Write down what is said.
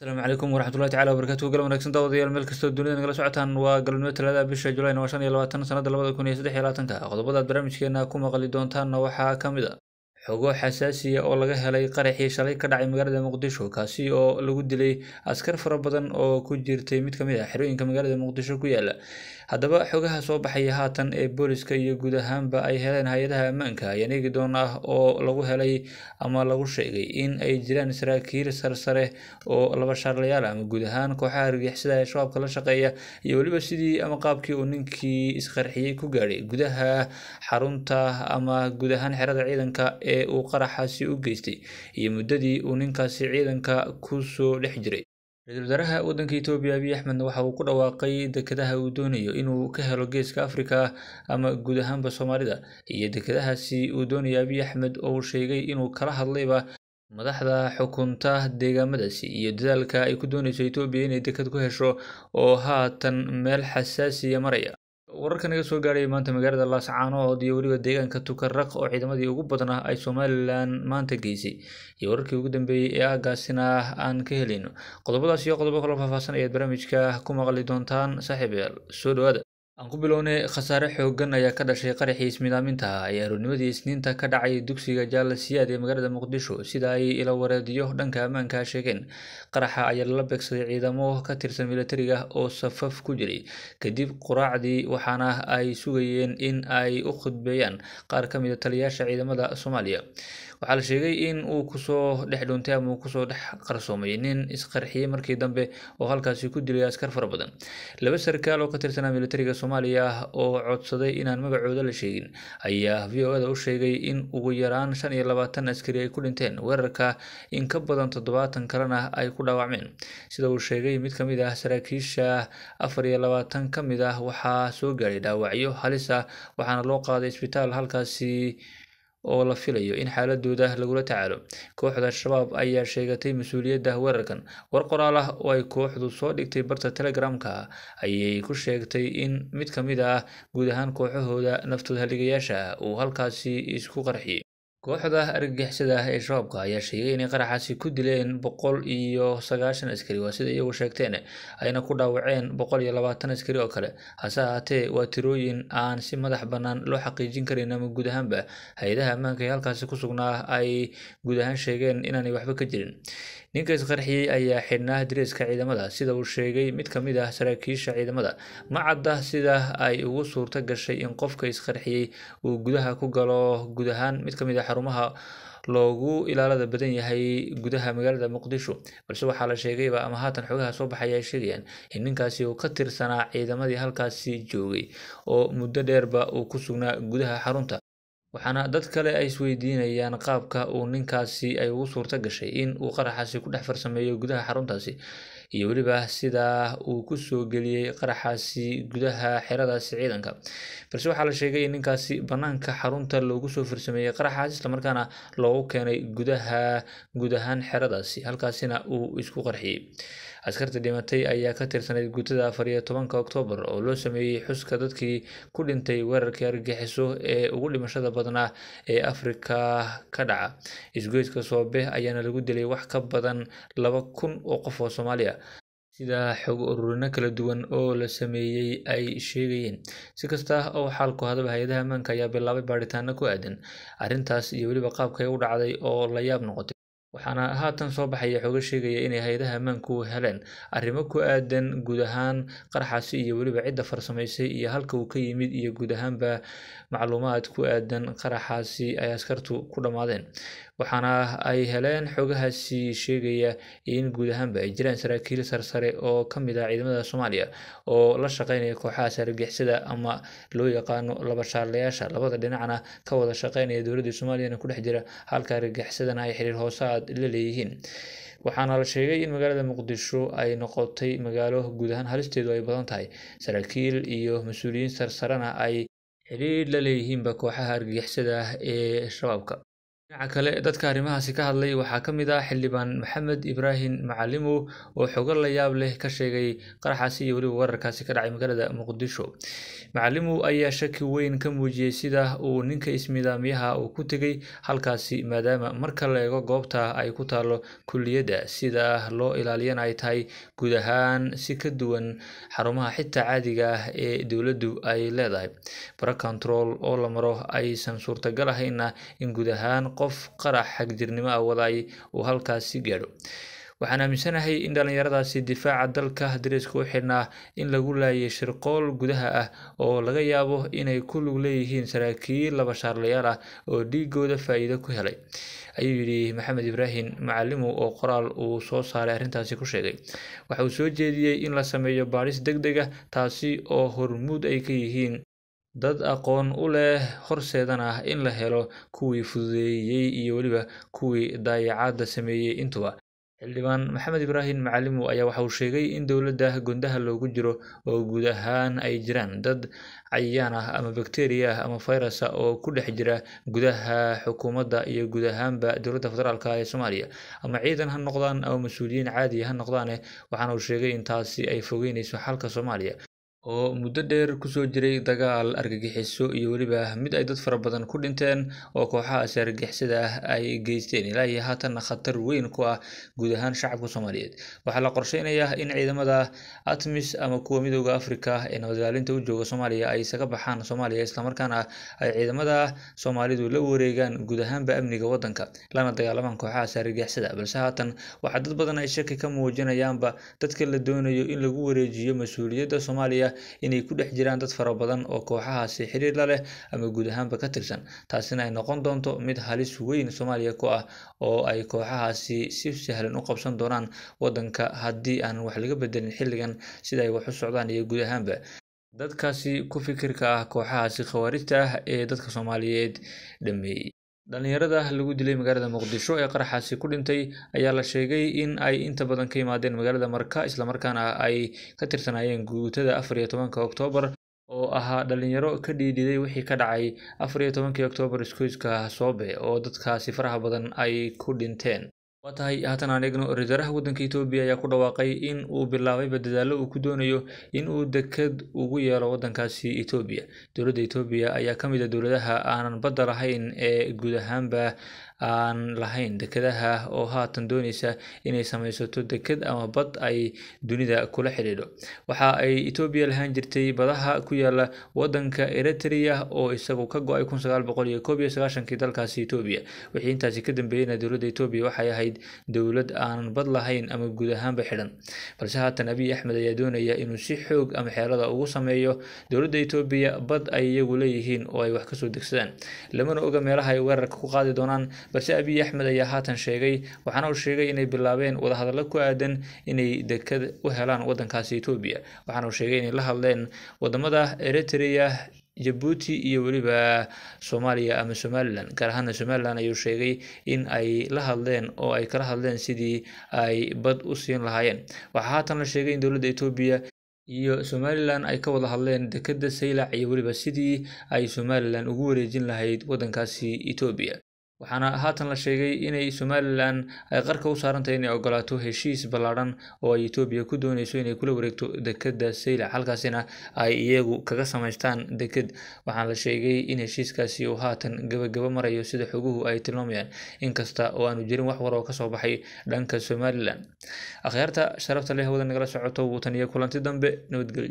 asalaamu calaykum waraxmatullahi tacala wabarakatuhu galab wanagsan daawadayaal meel kastoo dunida nagala socotaan waa galabnimo talaada bisha julayn waa shan iyo labaatan sanada labada kun iyo saddex iyo labaatanka qodobadaad barnaamijkeena ku maqli doontaanna waxaa ka mid a ah xogo xasaasiya oo laga helay qaraxii shalay ka dhacay magaalada muqdisho kaasi oo lagu dilay askar fara badan oo ku jirtay mid kamid mid ah xerooyinka magaalada muqdisho ku yaala haddaba xogaha soo baxaya haatan ee booliska iyo guud ahaanba ay heleen hay-adaha ammaanka ayaa negidoon ah oo lagu helay ama lagu sheegay in ay jiraan saraakiil sarsare oo laba shaarlayaal ah, ama guud ahaan kooxaha argixisada ee shabaabka la shaqeeya iyo weliba sidii ama qaabkii uu ninkii isqarxiyey ku gaadhay gudaha xarunta ama guud ahaan xerada ciidanka ee ee uu qaraxaasi u geystay iyo muddadii uu ninkaasi ciidanka ku soo dhex jiray ra-iisul wasaaraha waddanka etoobiya abiy axmedna waxa uu ku dhawaaqay dekedaha uu doonayo inuu ka helo geeska afrika ama guud ahaanba soomaalida iyo dekedahaasi uu doonaya abiy axmed oo uu sheegay inuu kala hadlayba madaxda xukunta deegaamadaasi iyo dadaalka ay ku doonayso etoobiya inay deked ku hesho oo haatan meel xasaasiya maraya wararka naga soo gaarayay maanta magaalada laascaanood iyo weliba deegaanka tukaraq oo ciidamadii ugu badnaa ay somalilan maanta geysay iyo wararkii ugu dambeeyey ee aagaasina aan ka helino qodobadaas iyo qodobo kaloo faafaasan ayaad barnaamijka ku maqli doontaan saaxiib yaal soo dhawaada aan ku bilownay khasaare xoogan ayaa ka dhashay qaraxii ismidaaminta ah ee aroornimadii isniinta ka dhacay dugsiga jaala siyaad ee magaalada muqdisho sida ay ila wareediyo dhanka ammaanka sheegeen qaraxa ayaa lala beegsaday ciidamo ka tirsan milatariga ah oo safaf ku jiray kadib quraacdii waxaana ay sugayeen in ay u khudbeeyaan qaar ka mid ah taliyaasha ciidamada soomaaliya waxaa la sheegay in uu kusoo dhex dhuntay ama uu kusoo dhex qarsoomay nin isqarxiyey markii dambe oo halkaasi ku dilay askar fara badan laba sarkaal oo ka tirsanaa milatariga soomaaliya oo codsaday inaan magacooda la sheegin ayaa v o da u sheegay in ugu yaraan shan iyo labaatan askari ay ku dhinteen weerarka in ka badan toddobaatan kalena ay ku dhaawacmeen sida uu sheegay mid kamid ah saraakiisha afar iyo labaatan ka mid ah waxaa soo gaaray dhaawacyo halis ah waxaana loo qaaday isbitaal halkaasi oo la filayo in xaaladooda lagula tacaalo kooxda al-shabaab ayaa sheegatay mas-uuliyadda weerarkan war qoraal ah oo ay kooxdu soo dhigtay barta telegramka ayay ku sheegtay in mid ka mid ah guud ahaan kooxahooda naftood haligayaasha ah uu halkaasi isku qarxiyey kooxda argagixisada ah ee shabaabka ayaa sheegay inay qaraxaasi ku dileen boqol iyo sagaashan askari waa sida iyagu sheegteen ayna ku dhaawaceen boqol iyo labaatan askari oo kale hase ahaatee waa tirooyin aan si madax bannaan loo xaqiijin karin ama guud ahaanba hay-adaha ammaanka ee halkaasi ku sugnaa ay guud ahaan sheegeen inaanay waxba ka jirin ninka isqarxiyey ayaa xidhnaa dareeska ciidamada sida uu sheegay mid ka mid ah saraakiisha ciidamada ma cadda sida ay ugu suurto gashay in qofka isqarxiyey uu gudaha ku galo guud ahaan mid ka mid ah xarumaha loogu ilaalada badan yahay gudaha magaalada muqdisho balse waxaa la sheegayba ama haatan xogaha soo baxaya ay sheegayaan in ninkaasi uu ka tirsanaa ciidamadii halkaasi joogay oo muddo dheerba uu ku sugnaa gudaha xarunta waxaana dad kale ay isweydiinayaan qaabka uu ninkaasi ay ugu suurto gashay in uu qaraxaasi ku dhex farsameeyo gudaha xaruntaasi iyo weliba sidaa uu ku soo geliyey qaraxaasi gudaha xeradaasi ciidanka balse waxaa la sheegay in ninkaasi bannaanka xarunta loogu soo farsameeyey qaraxaas islamarkaana loogu keenay gudaha guud ahaan xeradaasi halkaasina uu isku qarxiyey askarta dhimatay ayaa ka tirsanayd gutada afar iyo tobanka oktoobar oo loo sameeyey xuska dadkii ku dhintay weerarkii argixiso ee ugu dhimashada badnaa ee afrika ka dhaca isgoyska soobeh ayaana lagu dilay wax ka badan laba kun oo qof oo soomaaliya sida xog ururino kala duwan oo la sameeyey ay sheegayeen si kasta oo xaalku hadaba hay-adaha ammaanka ayaa bilaabay baaritaano ku aadan arrintaas iyo weliba qaabkay u dhacday oo la yaab noqotay waxaana haatan soo baxaya xooga sheegaya inay hay-adaha ammaanku heleen arrimo ku aadan guud ahaan qaraxaasi iyo weliba cidda farsamaysay iyo halka uu ka yimid iyo guud ahaanba macluumaad ku aadan qaraxaasi ay askartu ku dhammaadeen waxaana ay heleen xoogahaasi sheegaya in guud ahaanba ay jiraan saraakiil sarsare oo ka mid ah ciidamada soomaaliya oo la shaqeynaya kooxaha sarargixisada ama loo yaqaano labasaalayaasha labada dhinacna ka wada shaqeynaya dowladda soomaaliyana ku dhex jira halka argagixisadaana ay xiriir hoose aad la leeyihiin waxaana la sheegay in magaalada muqdisho ay noqotay magaalo guud ahaan halisteedu ay badan tahay saraakiil iyo mas-uuliyiin sarsarana ay xidhiidh la leeyihiinba kooxaha argagixisada ah ee shabaabka Dhinaca kale, dadka arrimahaasi ka hadlay waxaa ka mid ah xildhibaan maxamed ibraahim macalimow oo xogo la yaab leh ka sheegay qaraxaasi iyo weliba weerarkaasi ka dhacay magaalada muqdisho. Macalimow ayaa shaki weyn ka muujiyey sida uu ninka ismiidaamiyaha uu ku tegey halkaasi maadaama marka la eego goobta ay ku taalo kulliyadda sida loo ilaaliyana ay tahay guud ahaan si ka duwan xarumaha xitaa caadiga ah ee dowladdu ay leedahay. Baro control oo la maro aysan suurtagal ahayn in guud ahaan qof qarax xagjirnimo ah wadaay uu halkaas si gaadho waxaan aaminsanahay in dhallinyaradaasi difaaca dalka dariiska u xidhnaa in lagu laayay shirqool gudaha ah oo laga yaabo inay ku lug leeyihiin saraakiil labashaarlayaal ah oo dhiiggooda faa'iido ku helay ayuu yidhi maxamed ibraahim macalimow oo qoraal uu soo saaray arrintaasi ku sheegay waxa uu soo jeediyey in la sameeyo baadhis deg deg ah taasi oo hormuud ay ka yihiin dad aqoon u leh horseedan ah in la helo kuwii fududeeyey iyo weliba kuwii dayacaadda sameeyey intuba xildhibaan maxamed ibraahim macalimu ayaa waxa uu sheegay in dowladda gundaha loogu jiro oo guud ahaan ay jiraan dad cayaan ah ama bakteriya ah ama fayrasa oo ku dhex jira gudaha xukuumadda iyo guud ahaanba dowladda federaalk ee soomaaliya ama ciidan ha noqdaan ama mas-uuliyiin caadiya ha noqdaane waxaana uu sheegay in taasi ay fogeynayso xalka soomaaliya oo muddo dheer kusoo jiray dagaal argagixiso iyo weliba mid ay dad fara badan ku dhinteen oo kooxaha is argagixisada ah ay geysteen ilaa iyo haatanna khatar weyn ku ah guud ahaan shacabka soomaaliyeed waxaa la qorsheynayaa in ciidamada atmis ama kuwa midooda africa ee nabadgaalinta u jooga soomaaliya ay isaga baxaan soomaaliya islamarkaana ay ciidamada soomaalidu la wareegaan guud ahaanba amniga waddanka lana dagaalamaan kooxaha is argagixisada balse haatan waxaa dad badan ay shaki ka muujinayaanba dadka la doonayo in lagu wareejiyo mas-uuliyadda soomaaliya inay ku dhex jiraan dad fara badan oo kooxahaasi xiriir la leh ama guud ahaanba ka tirsan taasina ay noqon doonto mid halis weyn soomaaliya ku ah oo ay kooxahaasi si sahlan u qabsan doonaan waddanka haddii aan wax laga bedelin xilligan sida ay wax u socdaan iyo guud ahaanba dadkaasi ku fikirka ah kooxahaasi khawaarijta ah ee dadka soomaaliyeed dhameeyey dhallinyarada lagu dilay magaalada muqdisho ee qaraxaasi ku dhintay ayaa la sheegay in ay inta badan ka yimaadeen magaalada marka islamarkaana ay ka tirsanaayeen guutada afar iyo tobanka oktoobar oo ahaa dhalinyaro ka dhiidhiday wixii ka dhacay afar iyo tobankii oktoobar iskoyska soobe oo dadkaasi faraha badan ay ku dhinteen waa tahay haatan aan eegno ra-iisul wadanka Itoobiya ayaa ku dhawaaqay in uu bilaabayba badadaalo uu ku doonayo in uu deked ugu yeelo waddankaasi Itoobiya dowladda etoobiya ayaa ka mid ah dowladaha aanan badda lahayn ee guud ahaanba aan lahayn dekedaha oo haatan dooneysa inay samaysato deked ama bad ay dunida kula xidhiidho waxa ay etoobiya lahaan jirtay badaha ku yaala wadanka eritriya oo isagu ka go-ay kii dalkaasi etoobiya wixii intaasi ka dambeeyeyna dowladda etoobiya waxay ahayd dowlad aanan bad lahayn ama guud ahaanba xidhan balse haatan abiy axmed ayaa doonaya inuu si xoog ama xeelada ah ugu sameeyo dowladda etoobiya bad ay iyagu leeyihiin oo ay wax kasoo degsadaan lamana oga meelaha ay weerarka ku qaadi doonaan balse abiy axmed ayaa haatan sheegay waxaana uu sheegay inay bilaabeen wadahadallo ku aadan inay dekad u helaan wadankaasi etoobiya waxaana uu sheegay inay la hadleen wadamada eritrea jabuuti iyo weliba soomaaliya ama somalilan gaar ahaana somalilan ayuu sheegay in ay la hadleen oo ay kala hadleen sidii ay bad u siin lahaayeen waxaa haatan la sheegay in dowladda etoobiya iyo somalilan ay ka wada hadleen dekadda saylac iyo weliba sidii ay somalilan ugu wareejin lahayd wadankaasi etoobiya waxaana haatan la sheegay inay somalilan ay qarka u saarantahay inay ogolaato heshiis ballaadhan oo ay etoobiya ku dooneyso inay kula wareegto dekedda saylac halkaasina ay iyagu kaga samaystaan deked waxaana la sheegay in heshiiskaasi uu haatan gabagaba marayo sida xoguhu ay tilmaamayaan inkasta oo aanu jirin wax war oo kasoo baxay dhanka somalilan akhyaarta sharafta leh wada nagala socoto watan iyo kulanti dambe nabadgelyo